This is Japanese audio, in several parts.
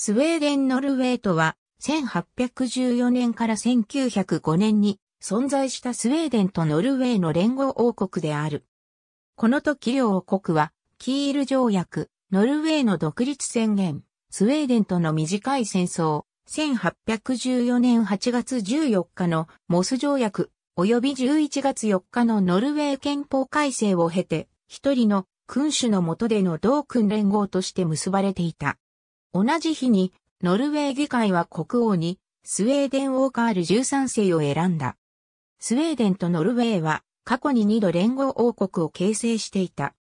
スウェーデン・ノルウェーとは、1814年から1905年に存在したスウェーデンとノルウェーの連合王国である。この時両王国は、キール条約、ノルウェーの独立宣言、スウェーデンとの短い戦争、1814年8月14日のモス条約、及び11月4日のノルウェー憲法改正を経て、一人の君主の下での同君連合として結ばれていた。同じ日に、ノルウェー議会は国王に、スウェーデン王カール13世を選んだ。スウェーデンとノルウェーは、過去に2度連合王国を形成していた。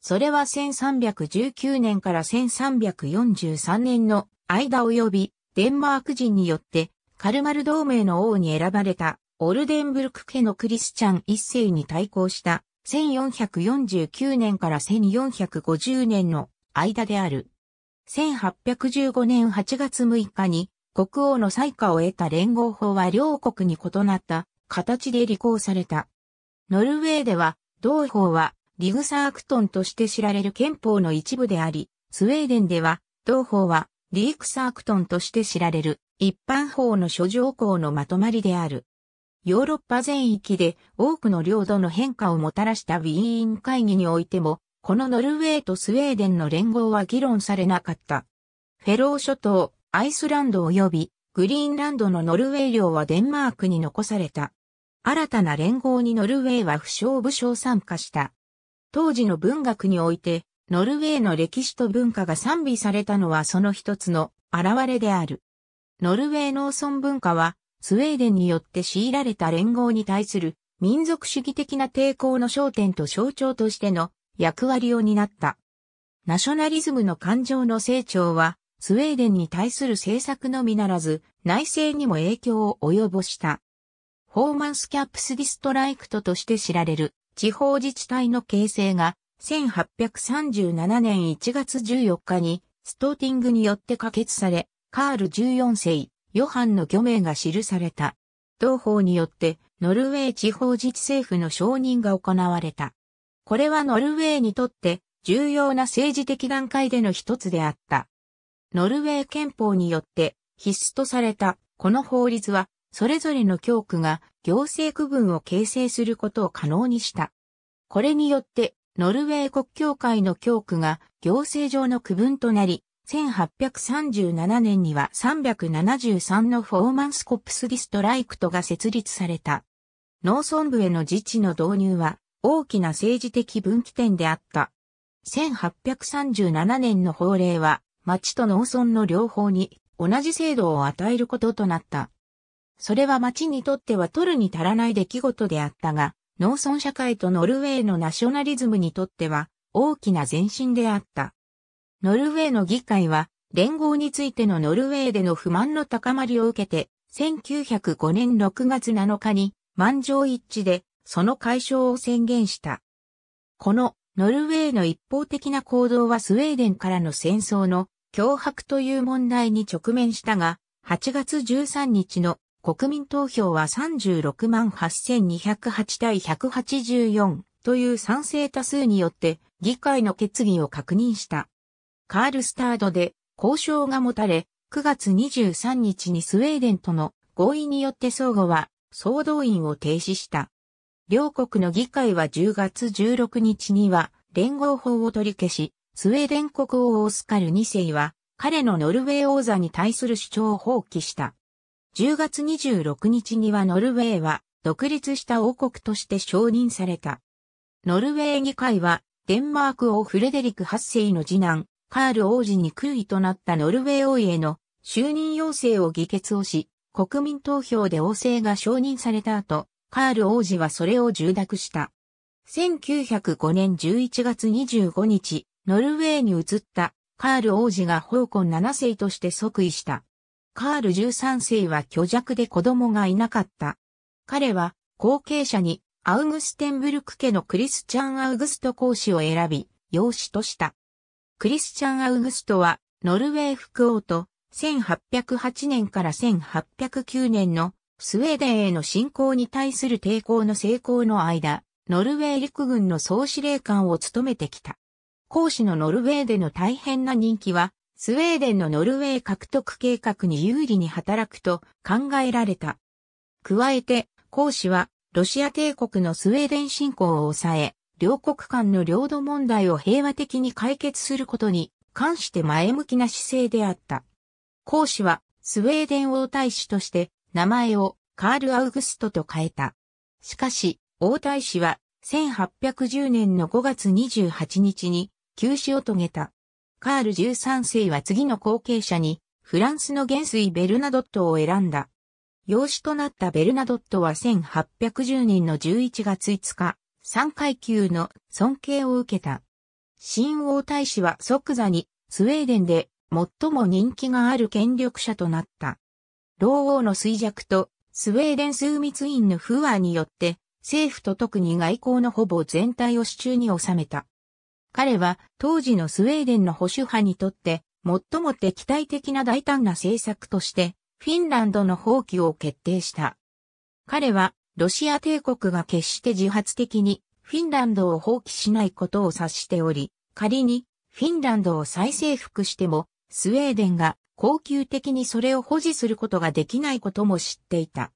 それは1319年から1343年の間及び、デンマーク人によって、カルマル同盟の王に選ばれた、オルデンブルク家のクリスチャン一世に対抗した、1449年から1450年の間である。1815年8月6日に国王の採下を得た連合法は両国に異なった形で履行された。ノルウェーでは同法はリグサークトンとして知られる憲法の一部であり、スウェーデンでは同法はリークサークトンとして知られる一般法の諸条項のまとまりである。ヨーロッパ全域で多くの領土の変化をもたらしたウィーン会議においてもこのノルウェーとスウェーデンの連合は議論されなかった。フェロー諸島、アイスランド及びグリーンランドのノルウェー領はデンマークに残された。新たな連合にノルウェーは不詳武将参加した。当時の文学において、ノルウェーの歴史と文化が賛美されたのはその一つの現れである。ノルウェー農村文化は、スウェーデンによって強いられた連合に対する民族主義的な抵抗の焦点と象徴としての役割を担った。ナショナリズムの感情の成長は、スウェーデンに対する政策のみならず、内政にも影響を及ぼした。ホーマンスキャップスディストライクトとして知られる地方自治体の形成が1837年1月14日にストーティングによって可決され、カール14世、ヨハンの漁名が記された。同法によってノルウェー地方自治政府の承認が行われた。これはノルウェーにとって重要な政治的段階での一つであった。ノルウェー憲法によって必須とされたこの法律は、それぞれの教区が行政区分を形成することを可能にした。これによって、ノルウェー国教会の教区が行政上の区分となり、1837年には373のフォーマンスコップスディストライクトが設立された。農村部への自治の導入は、大きな政治的分岐点であった。1837年の法令は、町と農村の両方に同じ制度を与えることとなった。それは町にとっては取るに足らない出来事であったが、農村社会とノルウェーのナショナリズムにとっては大きな前進であった。ノルウェーの議会は、連合についてのノルウェーでの不満の高まりを受けて、1905年6月7日に満場一致でその解消を宣言した。このノルウェーの一方的な行動はスウェーデンからの戦争の脅迫という問題に直面したが、8月13日の国民投票は36万8208対184という賛成多数によって議会の決議を確認した。カールスタードで交渉が持たれ、9月23日にスウェーデンとの合意によって相互は総動員を停止した。両国の議会は10月16日には連合法を取り消し、スウェーデン国王オスカル2世は彼のノルウェー王座に対する主張を放棄した。10月26日にはノルウェーは独立した王国として承認された。ノルウェー議会はデンマーク王フレデリク8世の次男、カール王子に空位となったノルウェー王への就任要請を議決をし、国民投票で王政が承認された後、カール王子はそれを受諾した。1905年11月25日、ノルウェーに移ったカール王子が奉公7世として即位した。カール13世は虚弱で子供がいなかった。彼は後継者にアウグステンブルク家のクリスチャン・アウグスト公使を選び、養子とした。クリスチャン・アウグストはノルウェー副王と1808年から1809年のスウェーデンへの侵攻に対する抵抗の成功の間、ノルウェー陸軍の総司令官を務めてきた。講師のノルウェーでの大変な人気は、スウェーデンのノルウェー獲得計画に有利に働くと考えられた。加えて、講師は、ロシア帝国のスウェーデン侵攻を抑え、両国間の領土問題を平和的に解決することに関して前向きな姿勢であった。講師は、スウェーデン王大使として、名前をカール・アウグストと変えた。しかし、王太子は1810年の5月28日に休止を遂げた。カール13世は次の後継者にフランスの元帥ベルナドットを選んだ。養子となったベルナドットは1810年の11月5日、三階級の尊敬を受けた。新王太子は即座にスウェーデンで最も人気がある権力者となった。老王の衰弱と、スウェーデン枢密院の不和によって、政府と特に外交のほぼ全体を手中に収めた。彼は、当時のスウェーデンの保守派にとって、最も敵対的な大胆な政策として、フィンランドの放棄を決定した。彼は、ロシア帝国が決して自発的にフィンランドを放棄しないことを察しており、仮にフィンランドを再征服しても、スウェーデンが恒久的にそれを保持することができないことも知っていた。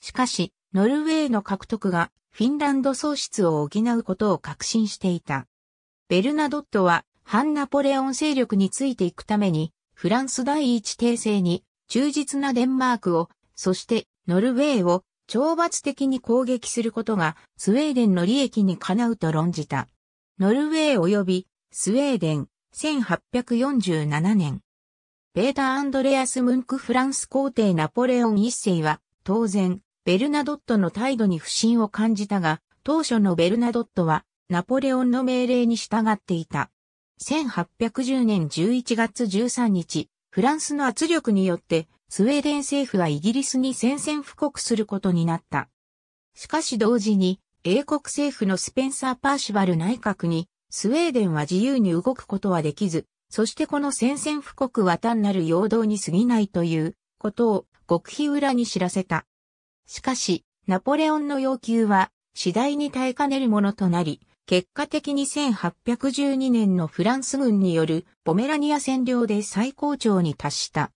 しかし、ノルウェーの獲得がフィンランド喪失を補うことを確信していた。ベルナドットは反ナポレオン勢力についていくために、フランス第一帝政に忠実なデンマークを、そしてノルウェーを懲罰的に攻撃することがスウェーデンの利益にかなうと論じた。ノルウェー及びスウェーデン1847年ペーター・アンドレアス・ムンク・フランス皇帝ナポレオン一世は、当然、ベルナドットの態度に不信を感じたが、当初のベルナドットは、ナポレオンの命令に従っていた。1810年11月13日、フランスの圧力によって、スウェーデン政府はイギリスに宣戦布告することになった。しかし同時に、英国政府のスペンサー・パーシバル内閣に、スウェーデンは自由に動くことはできず、そしてこの宣戦布告は単なる陽動に過ぎないということを極秘裏に知らせた。しかし、ナポレオンの要求は次第に耐えかねるものとなり、結果的に1812年のフランス軍によるポメラニア占領で最高潮に達した。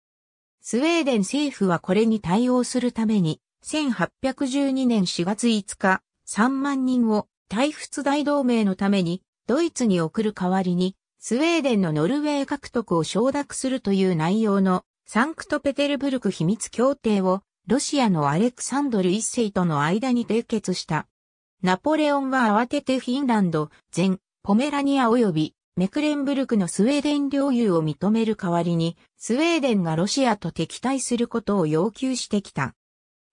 スウェーデン政府はこれに対応するために、1812年4月5日、3万人を退仏大同盟のためにドイツに送る代わりに、スウェーデンのノルウェー獲得を承諾するという内容のサンクトペテルブルク秘密協定をロシアのアレクサンドル一世との間に締結した。ナポレオンは慌ててフィンランド、全、ポメラニア及びメクレンブルクのスウェーデン領有を認める代わりに、スウェーデンがロシアと敵対することを要求してきた。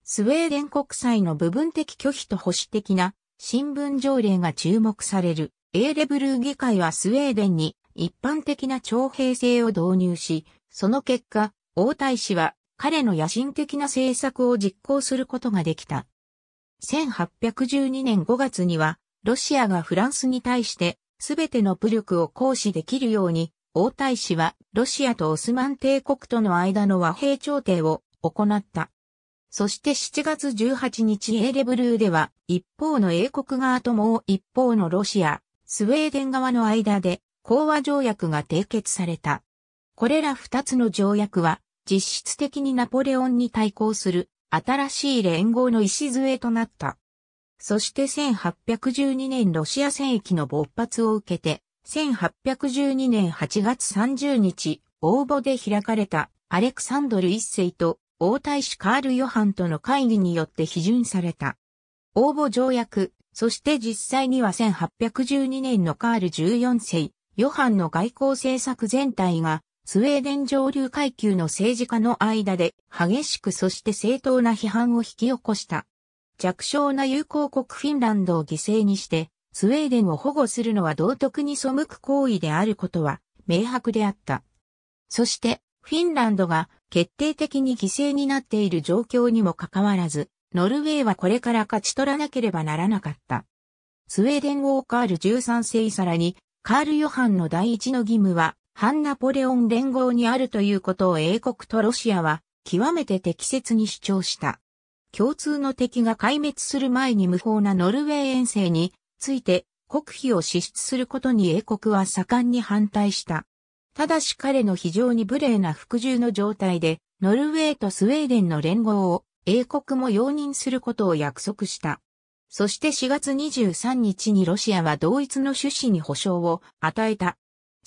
スウェーデン国債の部分的拒否と保守的な新聞条例が注目される。エーレブルー議会はスウェーデンに一般的な徴兵制を導入し、その結果、王太子は彼の野心的な政策を実行することができた。1812年5月には、ロシアがフランスに対してすべての武力を行使できるように、王太子はロシアとオスマン帝国との間の和平調停を行った。そして7月18日エーレブルーでは、一方の英国側ともう一方のロシア、スウェーデン側の間で講和条約が締結された。これら二つの条約は、実質的にナポレオンに対抗する新しい連合の礎となった。そして1812年ロシア戦役の勃発を受けて、1812年8月30日、応募で開かれたアレクサンドル一世と王太子カール・ヨハンとの会議によって批准された。応募条約、そして実際には1812年のカール14世、ヨハンの外交政策全体が、スウェーデン上流階級の政治家の間で激しくそして正当な批判を引き起こした。弱小な友好国フィンランドを犠牲にして、スウェーデンを保護するのは道徳に背く行為であることは明白であった。そして、フィンランドが決定的に犠牲になっている状況にもかかわらず、ノルウェーはこれから勝ち取らなければならなかった。スウェーデン・ウォーカール13世さらにカール・ヨハンの第一の義務は、反ナポレオン連合にあるということを英国とロシアは、極めて適切に主張した。共通の敵が壊滅する前に無法なノルウェー遠征について国費を支出することに英国は盛んに反対した。ただし彼の非常に無礼な服従の状態で、ノルウェーとスウェーデンの連合を英国も容認することを約束した。そして4月23日にロシアは同一の趣旨に保証を与えた。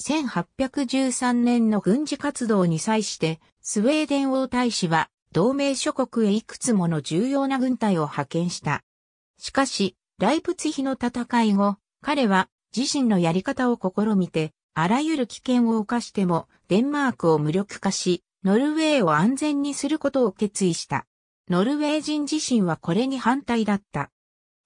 1813年の軍事活動に際して、スウェーデン王大使は同盟諸国へいくつもの重要な軍隊を派遣した。しかし、ライプツヒの戦い後、彼は自身のやり方を試みて、あらゆる危険を犯してもデンマークを無力化し、ノルウェーを安全にすることを決意した。ノルウェー人自身はこれに反対だった。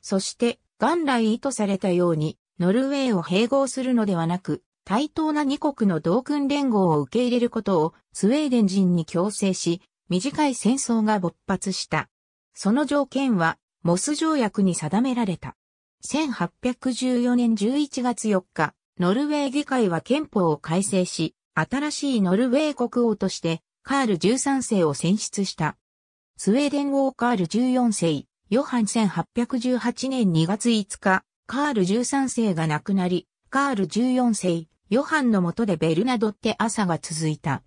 そして、元来意図されたように、ノルウェーを併合するのではなく、対等な2国の同訓連合を受け入れることをスウェーデン人に強制し、短い戦争が勃発した。その条件は、モス条約に定められた。1814年11月4日、ノルウェー議会は憲法を改正し、新しいノルウェー国王として、カール13世を選出した。スウェーデン王カール14世、ヨハン1818年2月5日、カール13世が亡くなり、カール14世、ヨハンの下でベルナドって朝が続いた。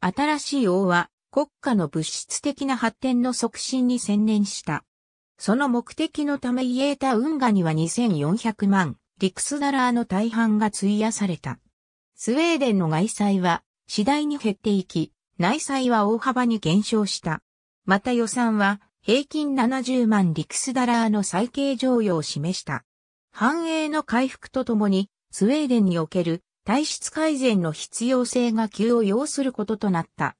新しい王は国家の物質的な発展の促進に専念した。その目的のためイエたタ運河には2400万、リクスダラーの大半が費やされた。スウェーデンの外債は次第に減っていき、内債は大幅に減少した。また予算は平均70万リクスダラーの再計上余を示した。繁栄の回復とともに、スウェーデンにおける体質改善の必要性が急を要することとなった。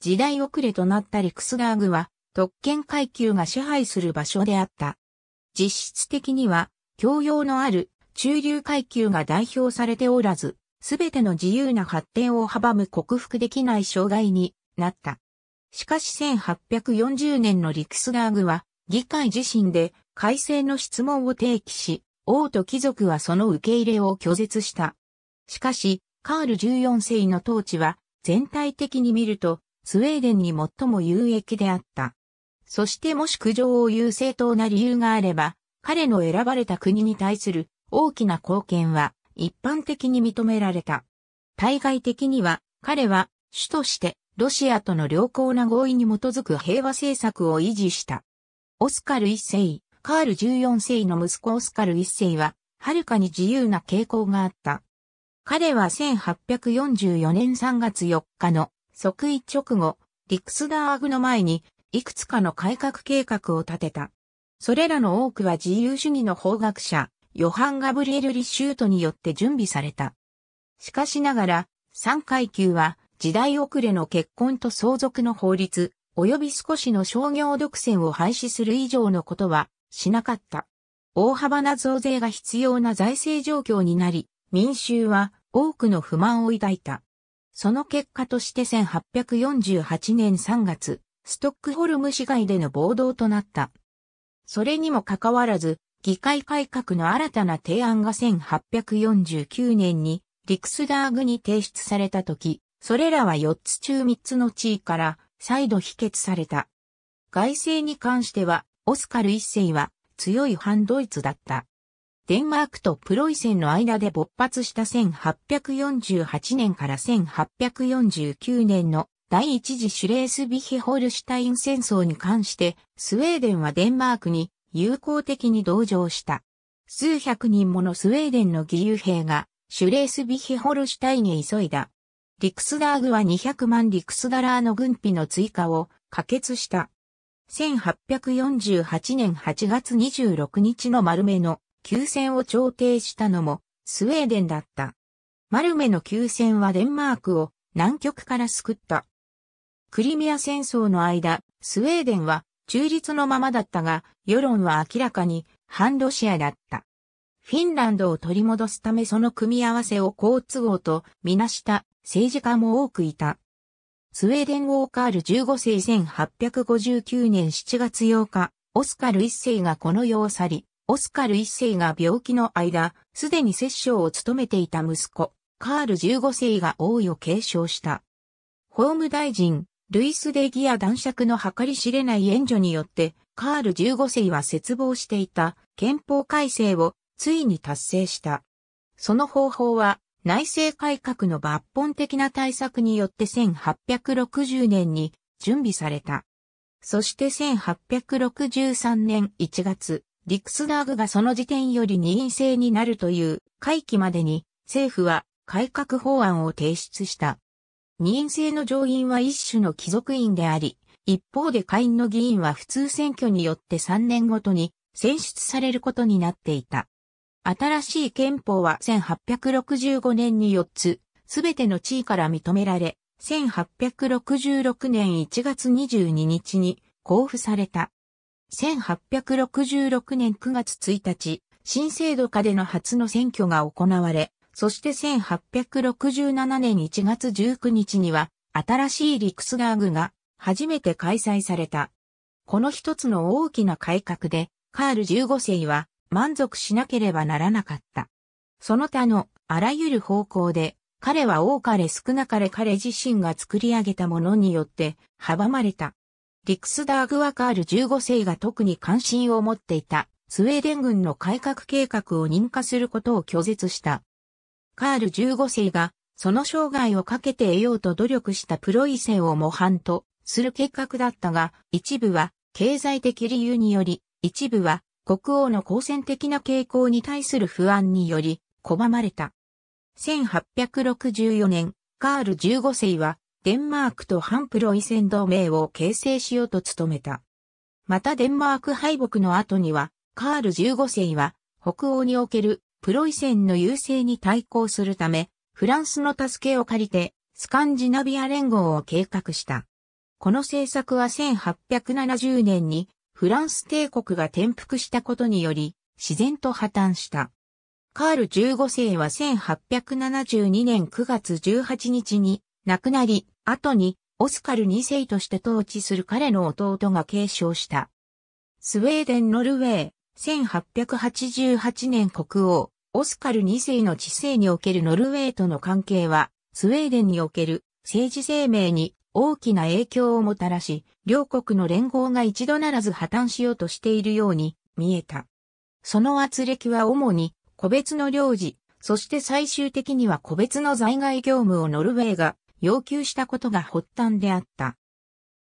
時代遅れとなったリクスダーグは、特権階級が支配する場所であった。実質的には、教養のある中流階級が代表されておらず、すべての自由な発展を阻む克服できない障害になった。しかし1840年のリクスラーグは、議会自身で改正の質問を提起し、王と貴族はその受け入れを拒絶した。しかし、カール14世の統治は、全体的に見ると、スウェーデンに最も有益であった。そしてもし苦情を言う正当な理由があれば、彼の選ばれた国に対する大きな貢献は一般的に認められた。対外的には彼は主としてロシアとの良好な合意に基づく平和政策を維持した。オスカル一世、カール14世の息子オスカル一世は、はるかに自由な傾向があった。彼は1844年3月4日の即位直後、リクスダーグの前に、いくつかの改革計画を立てた。それらの多くは自由主義の法学者、ヨハン・ガブリエル・リシュートによって準備された。しかしながら、3階級は時代遅れの結婚と相続の法律、及び少しの商業独占を廃止する以上のことはしなかった。大幅な増税が必要な財政状況になり、民衆は多くの不満を抱いた。その結果として1848年3月、ストックホルム市街での暴動となった。それにもかかわらず、議会改革の新たな提案が1849年にリクスダーグに提出された時、それらは4つ中3つの地位から再度否決された。外政に関しては、オスカル一世は強い反ドイツだった。デンマークとプロイセンの間で勃発した1848年から1849年の第一次シュレースビヒホルシュタイン戦争に関して、スウェーデンはデンマークに友好的に同情した。数百人ものスウェーデンの義勇兵がシュレースビヒホルシュタインへ急いだ。リクスダーグは200万リクスダラーの軍費の追加を可決した。1848年8月26日のマルメの休戦を調停したのもスウェーデンだった。マルメの休戦はデンマークを南極から救った。クリミア戦争の間、スウェーデンは中立のままだったが、世論は明らかに反ロシアだった。フィンランドを取り戻すためその組み合わせを好都合とみなした政治家も多くいた。スウェーデン・ウォーカール15世1859年7月8日、オスカル一世がこの世を去り、オスカル一世が病気の間、すでに摂政を務めていた息子、カール15世が王位を継承した。法務大臣、ルイス・デ・ギア男爵の計り知れない援助によって、カール15世は絶望していた憲法改正をついに達成した。その方法は内政改革の抜本的な対策によって1860年に準備された。そして1863年1月、リクスダーグがその時点より任意制になるという会期までに政府は改革法案を提出した。任意制の上院は一種の貴族院であり、一方で下院の議員は普通選挙によって3年ごとに選出されることになっていた。新しい憲法は1865年に4つ、すべての地位から認められ、1866年1月22日に交付された。1866年9月1日、新制度下での初の選挙が行われ、そして1867年1月19日には、新しいリクスガーグが初めて開催された。この一つの大きな改革で、カール15世は満足しなければならなかった。その他のあらゆる方向で彼は多かれ少なかれ彼自身が作り上げたものによって阻まれた。リクスダーグワカール15世が特に関心を持っていたスウェーデン軍の改革計画を認可することを拒絶した。カール15世がその生涯をかけて得ようと努力したプロイセンを模範とする計画だったが、一部は経済的理由により、一部は国王の好戦的な傾向に対する不安により拒まれた。1864年、カール15世はデンマークと反プロイセン同盟を形成しようと努めた。またデンマーク敗北の後には、カール15世は北欧におけるプロイセンの優勢に対抗するため、フランスの助けを借りてスカンジナビア連合を計画した。この政策は1870年にフランス帝国が転覆したことにより、自然と破綻した。カール15世は1872年9月18日に亡くなり、後にオスカル2世として統治する彼の弟が継承した。スウェーデン・ノルウェー、1888年国王、オスカル2世の治世におけるノルウェーとの関係は、スウェーデンにおける政治生命に大きな影響をもたらし、両国の連合が一度ならず破綻しようとしているように見えた。その圧力は主に個別の領事、そして最終的には個別の在外業務をノルウェーが要求したことが発端であった。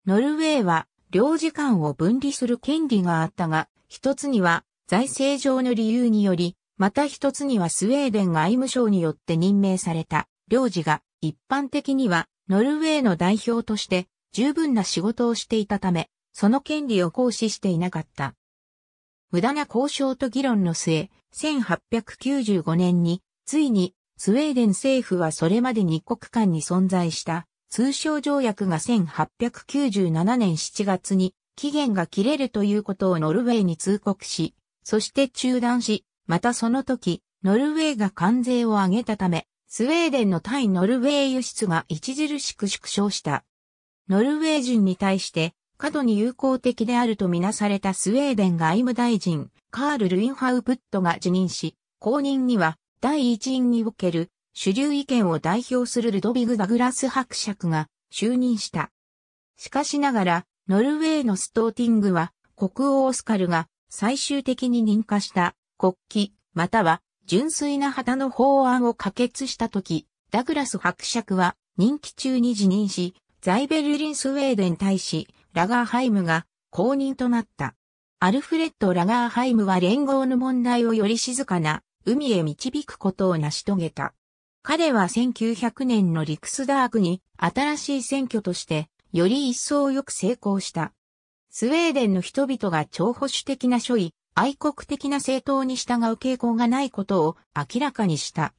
ノルウェーは領事館を分離する権利があったが、一つには財政上の理由により、また一つにはスウェーデン外務省によって任命された領事が一般的にはノルウェーの代表として十分な仕事をしていたため、その権利を行使していなかった。無駄な交渉と議論の末、1895年に、ついに、スウェーデン政府はそれまで日国間に存在した通商条約が1897年7月に期限が切れるということをノルウェーに通告し、そして中断し、またその時、ノルウェーが関税を上げたため、スウェーデンの対ノルウェー輸出が著しく縮小した。ノルウェー人に対して過度に友好的であるとみなされたスウェーデン外務大臣、カール・ルインハウプットが辞任し、後任には第一員における主流意見を代表するルドビグ・ダグラス伯爵が就任した。しかしながら、ノルウェーのストーティングは国王オスカルが最終的に認可した国旗または純粋な旗の法案を可決した時、ダグラス伯爵は任期中に辞任し、ザイベルリンスウェーデン大使、ラガーハイムが公認となった。アルフレッド・ラガーハイムは連合の問題をより静かな海へ導くことを成し遂げた。彼は1900年のリクスダークに新しい選挙としてより一層よく成功した。スウェーデンの人々が超保守的な諸位、愛国的な政党に従う傾向がないことを明らかにした。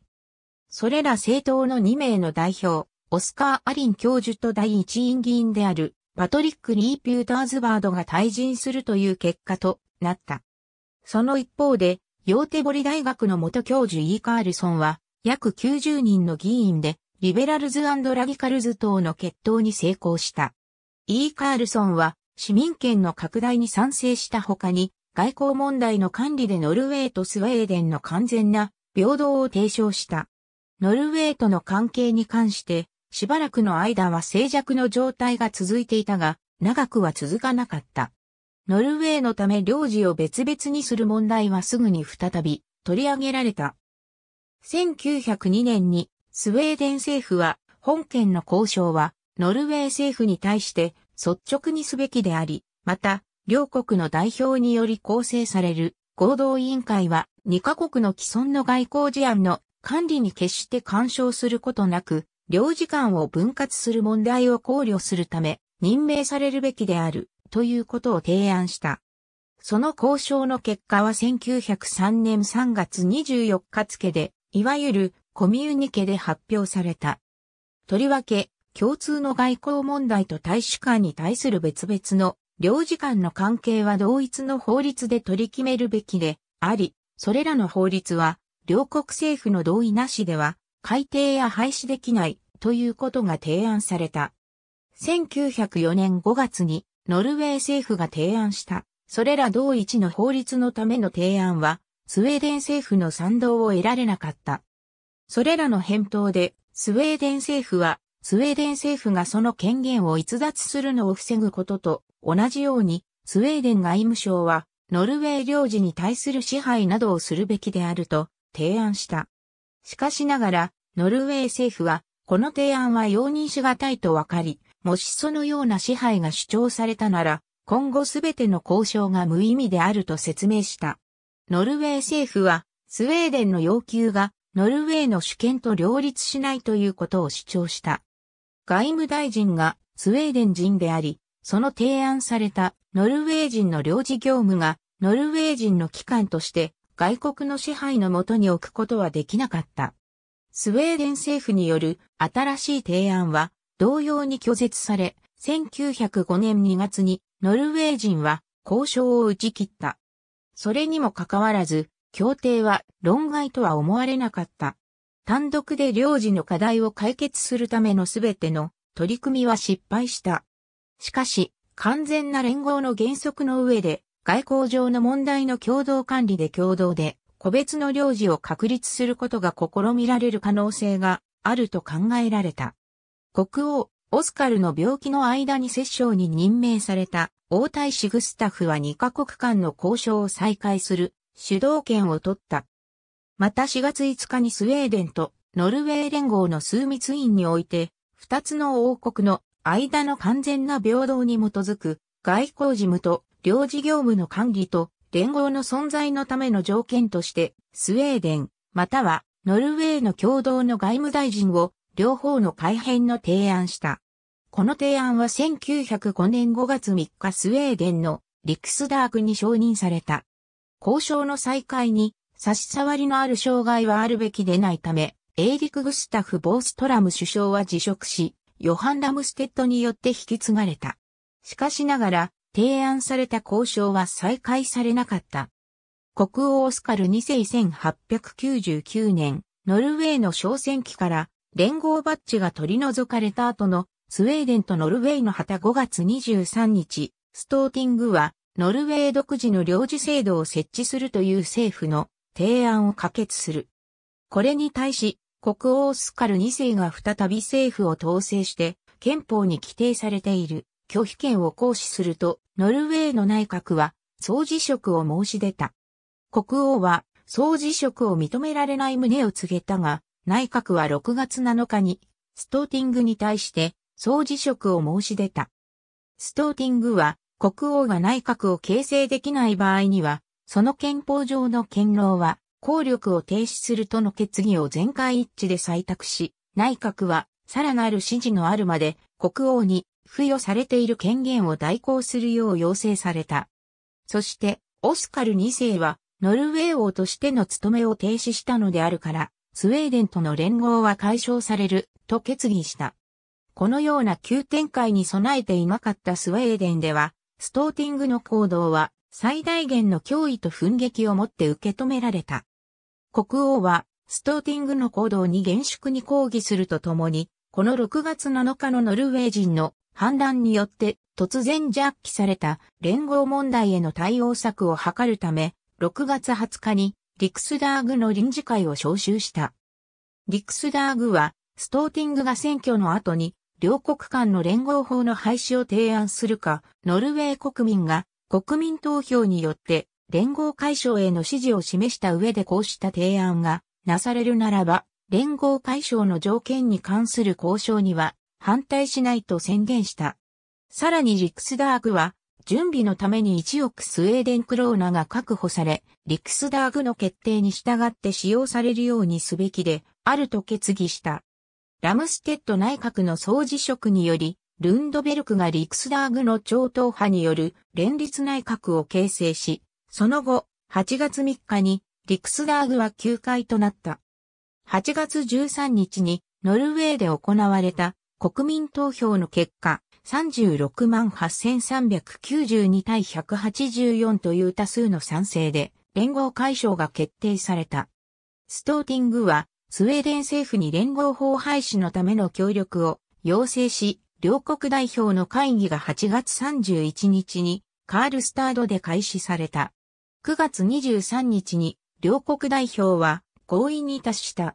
それら政党の2名の代表、オスカー・アリン教授と第一院議員であるパトリック・リー・ピューターズバードが退陣するという結果となった。その一方で、ヨーテボリ大学の元教授イー・カールソンは、約90人の議員で、リベラルズラディカルズ党の決闘に成功した。イー・カールソンは、市民権の拡大に賛成した他に、外交問題の管理でノルウェーとスウェーデンの完全な平等を提唱した。ノルウェーとの関係に関して、しばらくの間は静寂の状態が続いていたが、長くは続かなかった。ノルウェーのため領事を別々にする問題はすぐに再び取り上げられた。1902年にスウェーデン政府は本県の交渉はノルウェー政府に対して率直にすべきであり、また両国の代表により構成される合同委員会は2カ国の既存の外交事案の管理に決して干渉することなく、領事館を分割する問題を考慮するため、任命されるべきである、ということを提案した。その交渉の結果は1903年3月24日付で、いわゆるコミュニケで発表された。とりわけ、共通の外交問題と大使館に対する別々の領事間の関係は同一の法律で取り決めるべきであり、それらの法律は、両国政府の同意なしでは、改定や廃止できないということが提案された。1904年5月に、ノルウェー政府が提案した、それら同一の法律のための提案は、スウェーデン政府の賛同を得られなかった。それらの返答で、スウェーデン政府は、スウェーデン政府がその権限を逸脱するのを防ぐことと、同じように、スウェーデン外務省は、ノルウェー領事に対する支配などをするべきであると提案した。しかしながら、ノルウェー政府は、この提案は容認しがたいと分かり、もしそのような支配が主張されたなら、今後すべての交渉が無意味であると説明した。ノルウェー政府は、スウェーデンの要求が、ノルウェーの主権と両立しないということを主張した。外務大臣がスウェーデン人であり、その提案されたノルウェー人の領事業務がノルウェー人の機関として外国の支配のもとに置くことはできなかった。スウェーデン政府による新しい提案は同様に拒絶され、1905年2月にノルウェー人は交渉を打ち切った。それにもかかわらず、協定は論外とは思われなかった。単独で領事の課題を解決するためのすべての取り組みは失敗した。しかし、完全な連合の原則の上で、外交上の問題の共同管理で共同で、個別の領事を確立することが試みられる可能性があると考えられた。国王、オスカルの病気の間に摂政に任命された王太子グスタフは2カ国間の交渉を再開する主導権を取った。また4月5日にスウェーデンとノルウェー連合の枢密院において、2つの王国の間の完全な平等に基づく外交事務と領事業務の管理と連合の存在のための条件として、スウェーデン、またはノルウェーの共同の外務大臣を両方の改変の提案した。この提案は1905年5月3日スウェーデンのリクスダークに承認された。交渉の再開に差し障りのある障害はあるべきでないため、エーリク・グスタフ・ボーストラム首相は辞職し、ヨハン・ラムステッドによって引き継がれた。しかしながら、提案された交渉は再開されなかった。国王オスカル2世1899年、ノルウェーの商戦期から連合バッジが取り除かれた後のスウェーデンとノルウェーの旗5月23日、ストーティングはノルウェー独自の領事制度を設置するという政府の提案を可決する。これに対し国王スカル2世が再び政府を統制して憲法に規定されている拒否権を行使するとノルウェーの内閣は総辞職を申し出た。国王は総辞職を認められない旨を告げたが内閣は6月7日にストーティングに対して総辞職を申し出た。ストーティングは国王が内閣を形成できない場合にはその憲法上の権能は効力を停止するとの決議を全会一致で採択し、内閣は、さらなる指示のあるまで、国王に付与されている権限を代行するよう要請された。そして、オスカル2世は、ノルウェー王としての務めを停止したのであるから、スウェーデンとの連合は解消される、と決議した。このような急展開に備えていなかったスウェーデンでは、ストーティングの行動は最大限の脅威と憤激をもって受け止められた。国王は、ストーティングの行動に厳粛に抗議するとともに、この6月7日のノルウェー人の反乱によって突然弱気された連合問題への対応策を図るため、6月20日にリクスダーグの臨時会を招集した。リクスダーグは、ストーティングが選挙の後に、両国間の連合法の廃止を提案するか、ノルウェー国民が国民投票によって連合解消への支持を示した上でこうした提案がなされるならば、連合解消の条件に関する交渉には反対しないと宣言した。さらにリクスダーグは、準備のために1億スウェーデンクローナが確保され、リクスダーグの決定に従って使用されるようにすべきで、あると決議した。ラムステッド内閣の総辞職により、ルンドベルクがリクスダーグの超党派による連立内閣を形成し、その後、8月3日にリクスダーグは休会となった。8月13日にノルウェーで行われた国民投票の結果、36万8392対184という多数の賛成で、連合解消が決定された。ストーティングは、スウェーデン政府に連合法廃止のための協力を要請し、両国代表の会議が8月31日にカールスタードで開始された。9月23日に両国代表は合意に達した。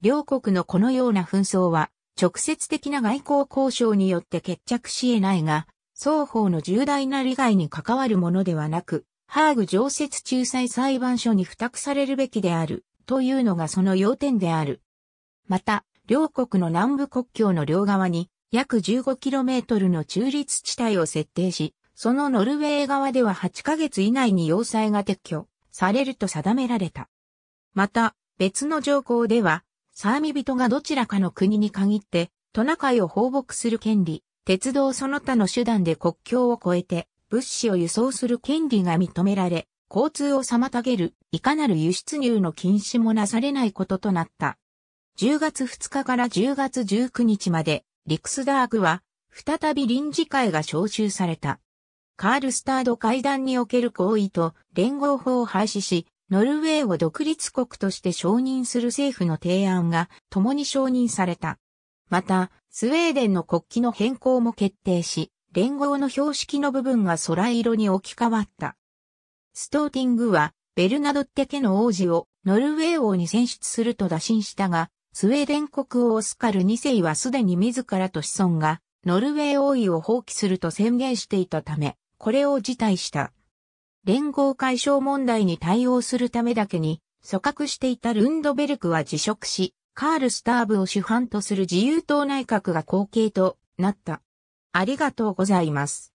両国のこのような紛争は直接的な外交交渉によって決着し得ないが、双方の重大な利害に関わるものではなく、ハーグ常設仲裁裁判所に付託されるべきである、というのがその要点である。また、両国の南部国境の両側に、約 15km の中立地帯を設定し、そのノルウェー側では8ヶ月以内に要塞が撤去されると定められた。また、別の条項では、サーミ人がどちらかの国に限って、トナカイを放牧する権利、鉄道その他の手段で国境を越えて、物資を輸送する権利が認められ、交通を妨げる、いかなる輸出入の禁止もなされないこととなった。10月2日から10月19日まで、リクスダークは、再び臨時会が招集された。カールスタード会談における合意と連合法を廃止し、ノルウェーを独立国として承認する政府の提案が共に承認された。また、スウェーデンの国旗の変更も決定し、連合の標識の部分が空色に置き換わった。ストーティングは、ベルナドッテ家の王子をノルウェー王に選出すると打診したが、スウェーデン国王オスカル2世はすでに自らと子孫が、ノルウェー王位を放棄すると宣言していたため、これを辞退した。連合解消問題に対応するためだけに、組閣していたルンドベルクは辞職し、カール・スターブを主犯とする自由党内閣が後継となった。ありがとうございます。